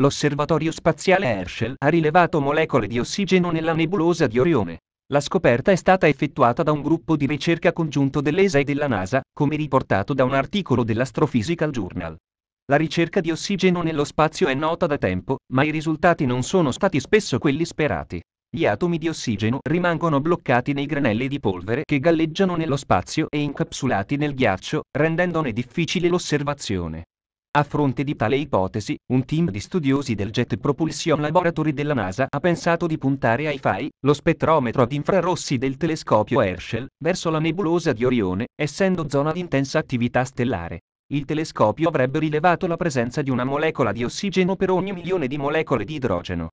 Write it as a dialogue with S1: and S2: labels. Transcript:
S1: L'osservatorio spaziale Herschel ha rilevato molecole di ossigeno nella nebulosa di Orione. La scoperta è stata effettuata da un gruppo di ricerca congiunto dell'ESA e della NASA, come riportato da un articolo dell'Astrophysical Journal. La ricerca di ossigeno nello spazio è nota da tempo, ma i risultati non sono stati spesso quelli sperati. Gli atomi di ossigeno rimangono bloccati nei granelli di polvere che galleggiano nello spazio e incapsulati nel ghiaccio, rendendone difficile l'osservazione. A fronte di tale ipotesi, un team di studiosi del Jet Propulsion Laboratory della NASA ha pensato di puntare ai FAI, lo spettrometro ad infrarossi del telescopio Herschel, verso la nebulosa di Orione, essendo zona di intensa attività stellare. Il telescopio avrebbe rilevato la presenza di una molecola di ossigeno per ogni milione di molecole
S2: di idrogeno.